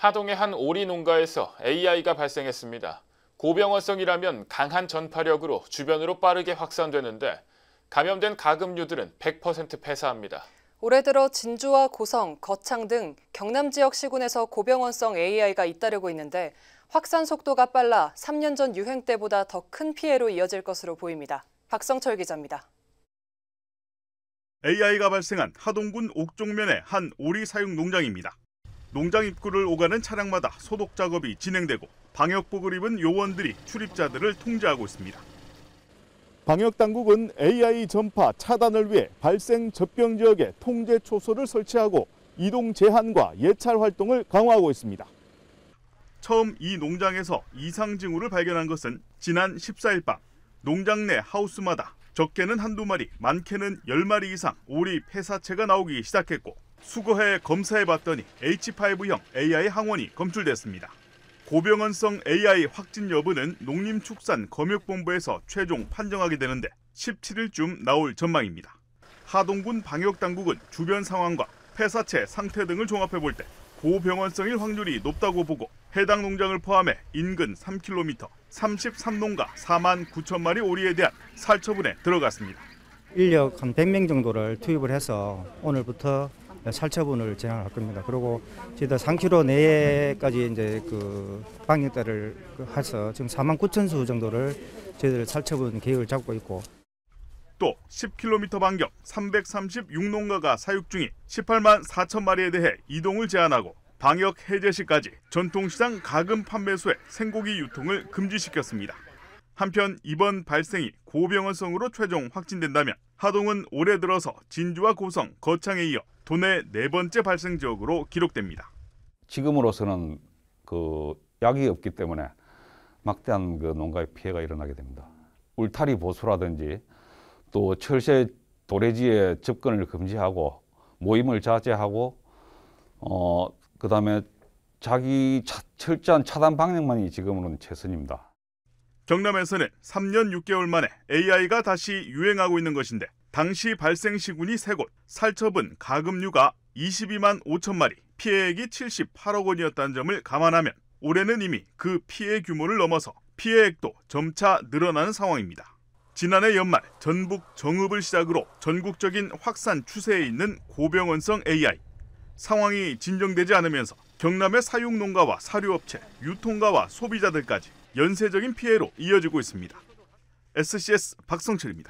하동의 한 오리 농가에서 AI가 발생했습니다. 고병원성이라면 강한 전파력으로 주변으로 빠르게 확산되는데 감염된 가금류들은 100% 폐사합니다. 올해 들어 진주와 고성, 거창 등 경남 지역 시군에서 고병원성 AI가 잇따르고 있는데 확산 속도가 빨라 3년 전 유행 때보다 더 큰 피해로 이어질 것으로 보입니다. 박성철 기자입니다. AI가 발생한 하동군 옥종면의 한 오리 사육 농장입니다. 농장 입구를 오가는 차량마다 소독 작업이 진행되고 방역복을 입은 요원들이 출입자들을 통제하고 있습니다. 방역당국은 AI 전파 차단을 위해 발생 접경 지역에 통제 초소를 설치하고 이동 제한과 예찰 활동을 강화하고 있습니다. 처음 이 농장에서 이상 징후를 발견한 것은 지난 14일 밤 농장 내 하우스마다 적게는 한두 마리, 많게는 10마리 이상 오리 폐사체가 나오기 시작했고 수거해 검사해봤더니 H5형 AI 항원이 검출됐습니다. 고병원성 AI 확진 여부는 농림축산검역본부에서 최종 판정하게 되는데 17일쯤 나올 전망입니다. 하동군 방역당국은 주변 상황과 폐사체 상태 등을 종합해 볼 때 고병원성일 확률이 높다고 보고 해당 농장을 포함해 인근 3km 33농가 4만 9천 마리 오리에 대한 살처분에 들어갔습니다. 인력 한 100명 정도를 투입을 해서 오늘부터 살처분을 진행할 겁니다. 그리고 저희가 3km 내에까지 이제 그 방역대를 그 해서 지금 4만 9천 수 정도를 저희들 살처분 계획을 잡고 있고 또 10km 반경 336농가가 사육 중인 18만 4천 마리에 대해 이동을 제한하고 방역 해제 시까지 전통시장 가금 판매소에 생고기 유통을 금지시켰습니다. 한편 이번 발생이 고병원성으로 최종 확진된다면 하동은 올해 들어서 진주와 고성, 거창에 이어 도내 네 번째 발생 지역으로 기록됩니다. 지금으로서는 그 약이 없기 때문에 막대한 그 농가의 피해가 일어나게 됩니다. 울타리 보수라든지 또 철새 도래지에 접근을 금지하고 모임을 자제하고 어 그다음에 자기 차, 철저한 차단 방향만이 지금은 최선입니다. 경남에서는 3년 6개월 만에 AI가 다시 유행하고 있는 것인데 당시 발생 시군이 3곳, 살처분, 가금류가 22만 5천 마리, 피해액이 78억 원이었다는 점을 감안하면 올해는 이미 그 피해 규모를 넘어서 피해액도 점차 늘어나는 상황입니다. 지난해 연말 전북 정읍을 시작으로 전국적인 확산 추세에 있는 고병원성 AI. 상황이 진정되지 않으면서 경남의 사육농가와 사료업체, 유통가와 소비자들까지 연쇄적인 피해로 이어지고 있습니다. SCS 박성철입니다.